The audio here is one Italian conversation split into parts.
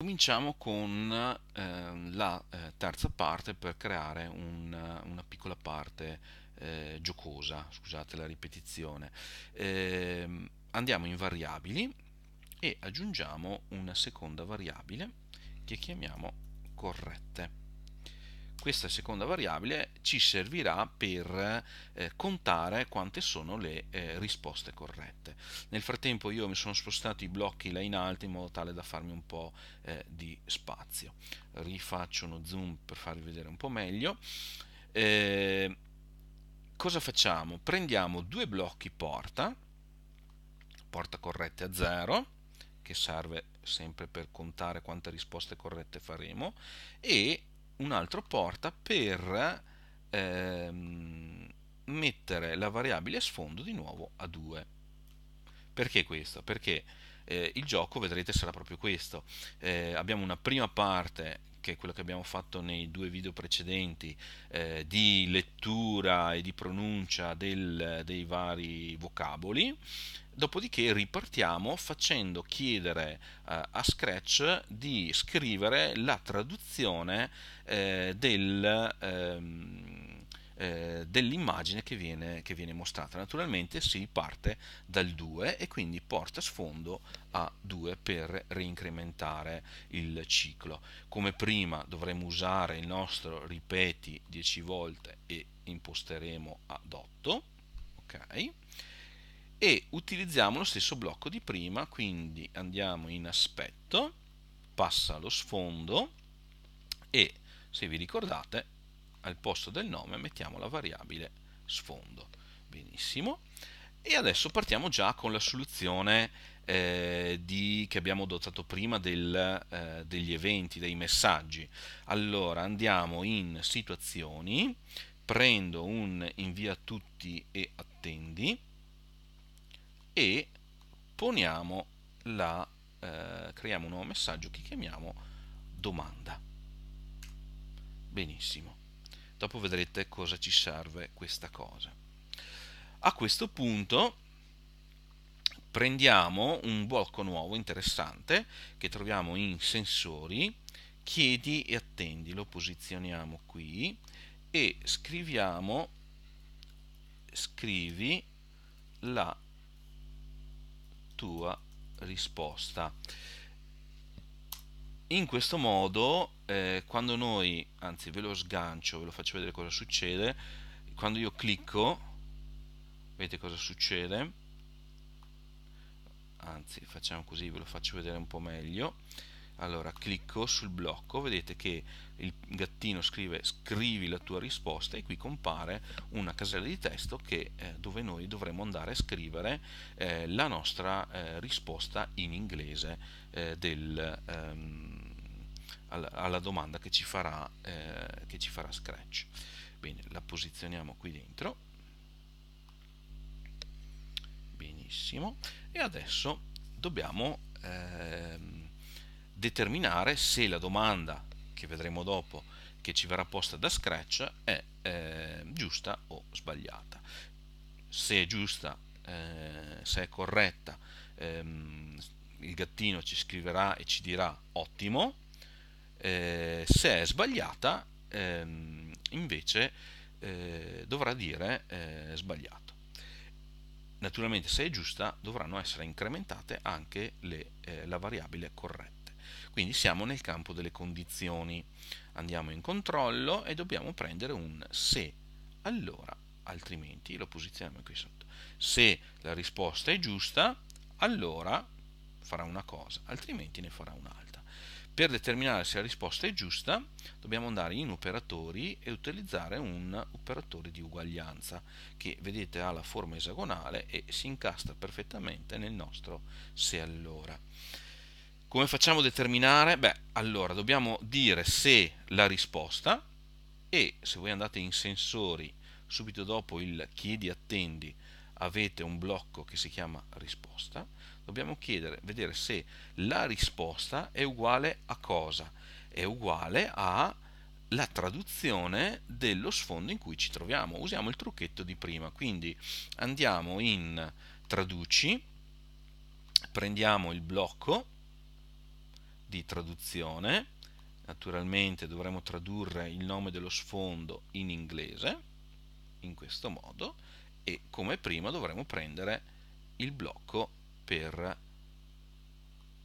Cominciamo con eh, la eh, terza parte per creare un, una piccola parte eh, giocosa, scusate la ripetizione. Ehm, andiamo in variabili e aggiungiamo una seconda variabile che chiamiamo corrette questa seconda variabile ci servirà per eh, contare quante sono le eh, risposte corrette. Nel frattempo io mi sono spostato i blocchi là in alto in modo tale da farmi un po' eh, di spazio. Rifaccio uno zoom per farvi vedere un po' meglio. Ehm, cosa facciamo? Prendiamo due blocchi porta, porta corrette a 0 che serve sempre per contare quante risposte corrette faremo e un altro porta per ehm, mettere la variabile sfondo di nuovo a 2. Perché questo? Perché eh, il gioco vedrete sarà proprio questo. Eh, abbiamo una prima parte che è quello che abbiamo fatto nei due video precedenti, eh, di lettura e di pronuncia del, dei vari vocaboli. Dopodiché ripartiamo facendo chiedere eh, a Scratch di scrivere la traduzione eh, del... Ehm, eh, dell'immagine che viene, che viene mostrata. Naturalmente si parte dal 2 e quindi porta sfondo a 2 per reincrementare il ciclo. Come prima dovremo usare il nostro ripeti 10 volte e imposteremo ad 8. Ok. e utilizziamo lo stesso blocco di prima, quindi andiamo in aspetto, passa lo sfondo e se vi ricordate al posto del nome mettiamo la variabile sfondo. Benissimo. E adesso partiamo già con la soluzione eh, di, che abbiamo adottato prima del, eh, degli eventi, dei messaggi. Allora andiamo in situazioni, prendo un invia tutti e attendi e poniamo la, eh, creiamo un nuovo messaggio che chiamiamo domanda. Benissimo dopo vedrete cosa ci serve questa cosa a questo punto prendiamo un blocco nuovo interessante che troviamo in sensori chiedi e attendi lo posizioniamo qui e scriviamo scrivi la tua risposta in questo modo, eh, quando noi, anzi ve lo sgancio, ve lo faccio vedere cosa succede, quando io clicco, vedete cosa succede, anzi facciamo così, ve lo faccio vedere un po' meglio, allora clicco sul blocco vedete che il gattino scrive scrivi la tua risposta e qui compare una casella di testo che, eh, dove noi dovremo andare a scrivere eh, la nostra eh, risposta in inglese eh, del, ehm, alla, alla, domanda che ci, farà, eh, che ci farà Scratch bene la posizioniamo qui dentro benissimo e adesso dobbiamo ehm, determinare se la domanda che vedremo dopo che ci verrà posta da Scratch è eh, giusta o sbagliata. Se è giusta, eh, se è corretta, ehm, il gattino ci scriverà e ci dirà ottimo, eh, se è sbagliata ehm, invece eh, dovrà dire eh, sbagliato. Naturalmente se è giusta dovranno essere incrementate anche le, eh, la variabile corretta. Quindi siamo nel campo delle condizioni. Andiamo in controllo e dobbiamo prendere un se, allora, altrimenti lo posizioniamo qui sotto. Se la risposta è giusta, allora farà una cosa, altrimenti ne farà un'altra. Per determinare se la risposta è giusta, dobbiamo andare in operatori e utilizzare un operatore di uguaglianza che vedete ha la forma esagonale e si incastra perfettamente nel nostro se allora. Come facciamo a determinare? Beh, allora dobbiamo dire se la risposta e se voi andate in sensori subito dopo il chiedi attendi avete un blocco che si chiama risposta, dobbiamo chiedere, vedere se la risposta è uguale a cosa? È uguale a la traduzione dello sfondo in cui ci troviamo. Usiamo il trucchetto di prima, quindi andiamo in traduci, prendiamo il blocco di traduzione, naturalmente dovremo tradurre il nome dello sfondo in inglese, in questo modo, e come prima dovremo prendere il blocco per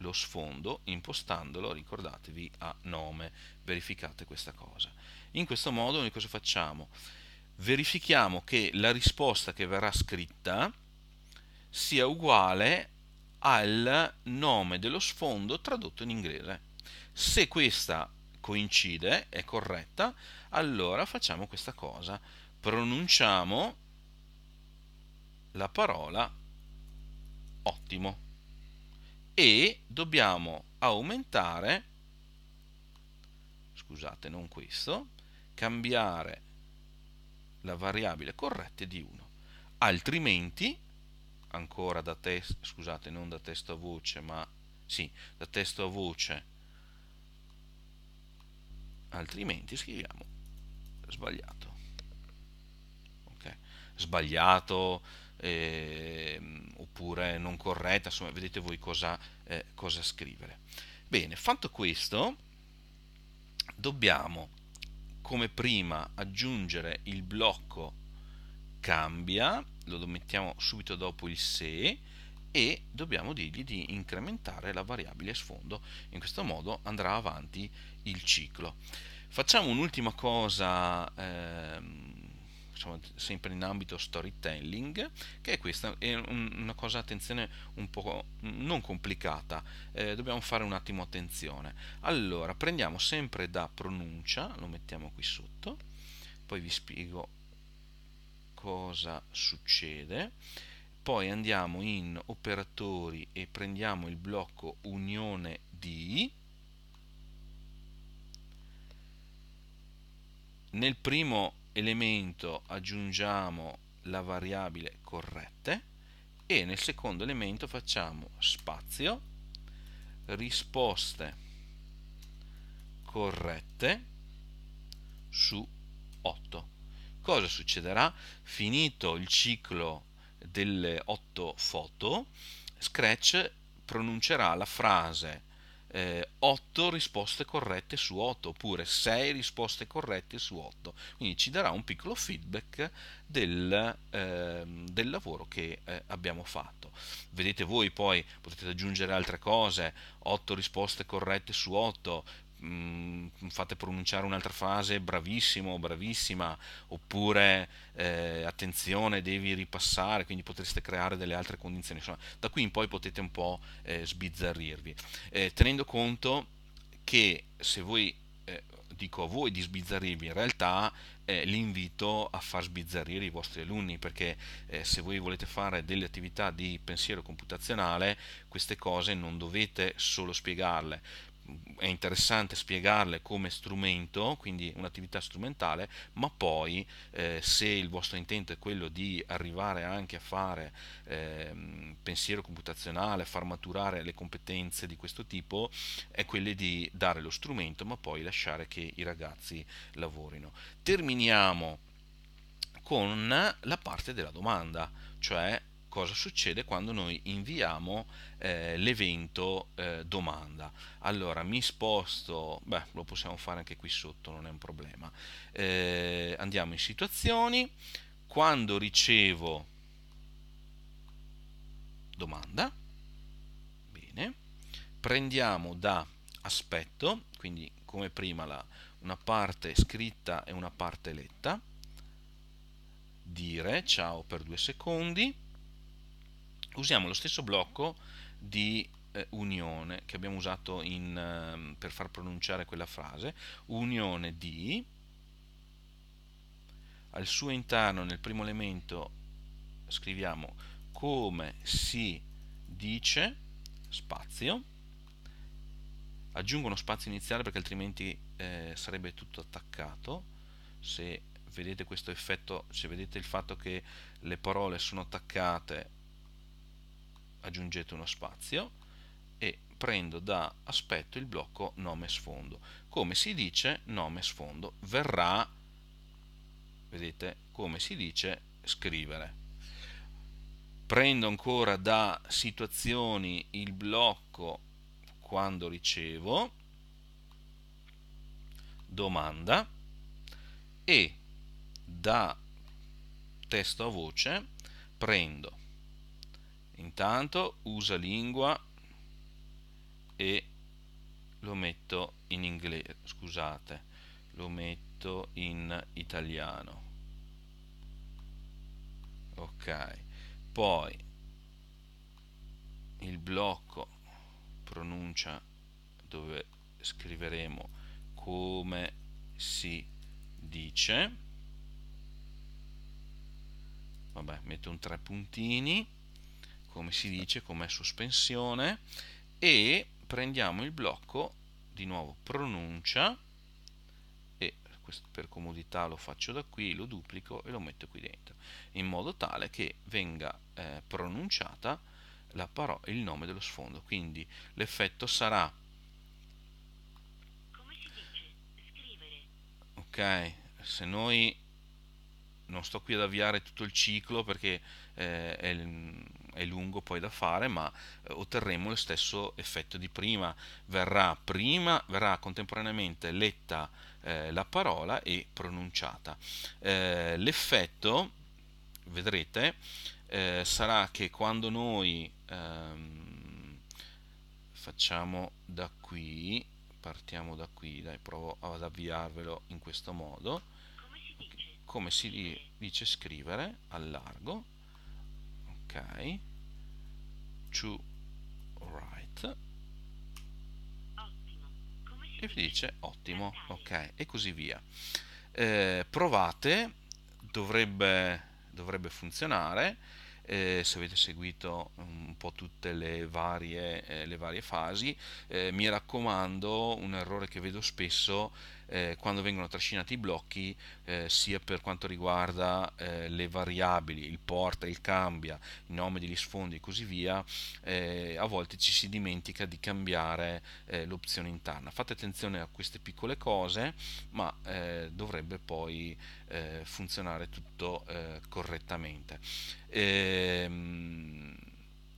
lo sfondo impostandolo, ricordatevi, a nome, verificate questa cosa. In questo modo noi cosa facciamo? Verifichiamo che la risposta che verrà scritta sia uguale al nome dello sfondo tradotto in inglese. Se questa coincide, è corretta, allora facciamo questa cosa. Pronunciamo la parola ottimo e dobbiamo aumentare, scusate non questo, cambiare la variabile corretta di 1, altrimenti ancora da testo, scusate, non da testo a voce, ma sì, da testo a voce, altrimenti scriviamo sbagliato. Okay. Sbagliato eh, oppure non corretta, insomma, vedete voi cosa, eh, cosa scrivere. Bene, fatto questo, dobbiamo come prima aggiungere il blocco cambia, lo mettiamo subito dopo il se e dobbiamo dirgli di incrementare la variabile sfondo. In questo modo andrà avanti il ciclo. Facciamo un'ultima cosa, ehm, sempre in ambito storytelling, che è questa, è una cosa, attenzione, un po' non complicata, eh, dobbiamo fare un attimo attenzione. Allora, prendiamo sempre da pronuncia, lo mettiamo qui sotto, poi vi spiego cosa succede poi andiamo in operatori e prendiamo il blocco unione di nel primo elemento aggiungiamo la variabile corrette e nel secondo elemento facciamo spazio risposte corrette su 8 cosa succederà? Finito il ciclo delle otto foto, Scratch pronuncerà la frase eh, 8 risposte corrette su 8 oppure 6 risposte corrette su 8 quindi ci darà un piccolo feedback del, eh, del lavoro che eh, abbiamo fatto vedete voi poi potete aggiungere altre cose 8 risposte corrette su 8 Mm, fate pronunciare un'altra frase bravissimo, bravissima, oppure eh, attenzione, devi ripassare, quindi potreste creare delle altre condizioni. Insomma, da qui in poi potete un po' eh, sbizzarrirvi, eh, tenendo conto che se voi eh, dico a voi di sbizzarrirvi, in realtà eh, l'invito a far sbizzarrire i vostri alunni perché eh, se voi volete fare delle attività di pensiero computazionale queste cose non dovete solo spiegarle è interessante spiegarle come strumento, quindi un'attività strumentale, ma poi eh, se il vostro intento è quello di arrivare anche a fare eh, pensiero computazionale, far maturare le competenze di questo tipo, è quello di dare lo strumento, ma poi lasciare che i ragazzi lavorino. Terminiamo con la parte della domanda, cioè cosa succede quando noi inviamo eh, l'evento eh, domanda. Allora mi sposto, beh lo possiamo fare anche qui sotto, non è un problema. Eh, andiamo in situazioni, quando ricevo domanda, bene, prendiamo da aspetto, quindi come prima la, una parte scritta e una parte letta, dire ciao per due secondi, usiamo lo stesso blocco di eh, unione che abbiamo usato in, eh, per far pronunciare quella frase, unione di, al suo interno nel primo elemento scriviamo come si dice spazio, aggiungo uno spazio iniziale perché altrimenti eh, sarebbe tutto attaccato, se vedete questo effetto, se vedete il fatto che le parole sono attaccate aggiungete uno spazio e prendo da aspetto il blocco nome sfondo. Come si dice nome sfondo? Verrà, vedete, come si dice scrivere. Prendo ancora da situazioni il blocco quando ricevo domanda e da testo a voce prendo intanto usa lingua e lo metto in inglese scusate lo metto in italiano ok poi il blocco pronuncia dove scriveremo come si dice vabbè metto un tre puntini come si dice, come sospensione e prendiamo il blocco di nuovo pronuncia e per comodità lo faccio da qui, lo duplico e lo metto qui dentro in modo tale che venga eh, pronunciata parola, il nome dello sfondo quindi l'effetto sarà come si dice? scrivere ok, se noi non sto qui ad avviare tutto il ciclo perché eh, è, è lungo poi da fare, ma eh, otterremo lo stesso effetto di prima. Verrà, prima, verrà contemporaneamente letta eh, la parola e pronunciata. Eh, l'effetto, vedrete, eh, sarà che quando noi ehm, facciamo da qui, partiamo da qui, dai, provo ad avviarvelo in questo modo, come si dice, come si dice scrivere al largo, ok to right e vi dice ottimo ok e così via eh, provate dovrebbe, dovrebbe funzionare eh, se avete seguito mm, un po' tutte le varie, eh, le varie fasi. Eh, mi raccomando, un errore che vedo spesso eh, quando vengono trascinati i blocchi, eh, sia per quanto riguarda eh, le variabili, il porta, il cambia, il nome degli sfondi e così via, a volte ci si dimentica di cambiare l'opzione interna. Fate attenzione a queste piccole cose, ma dovrebbe poi eh, funzionare tutto eh, correttamente. Ehm,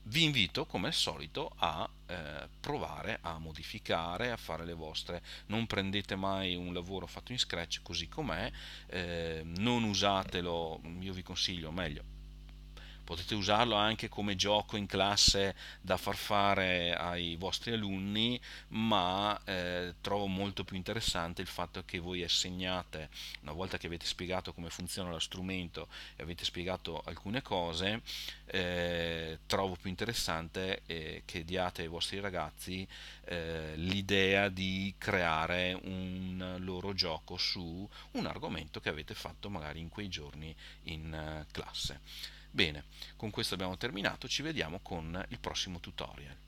vi invito come al solito a eh, provare a modificare, a fare le vostre. Non prendete mai un lavoro fatto in Scratch così com'è, eh, non usatelo, io vi consiglio meglio potete usarlo anche come gioco in classe da far fare ai vostri alunni, ma eh, trovo molto più interessante il fatto che voi assegnate, una volta che avete spiegato come funziona lo strumento e avete spiegato alcune cose, eh, trovo più interessante eh, che diate ai vostri ragazzi eh, l'idea di creare un loro gioco su un argomento che avete fatto magari in quei giorni in eh, classe. Bene, con questo abbiamo terminato, ci vediamo con il prossimo tutorial.